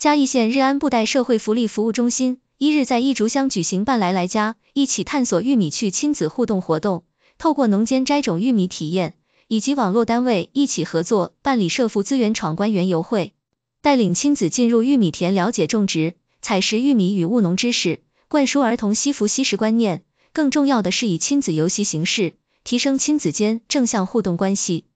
嘉义县日安布袋社会福利服务中心一日在依竹乡举行“伴来来家一起探索玉米趣”亲子互动活动，透过农间摘种玉米体验，以及网络单位一起合作办理社福资源闯关园游会，带领亲子进入玉米田了解种植、采食玉米与务农知识，灌输儿童惜福惜食观念。更重要的是以亲子游戏形式，提升亲子间正向互动关系。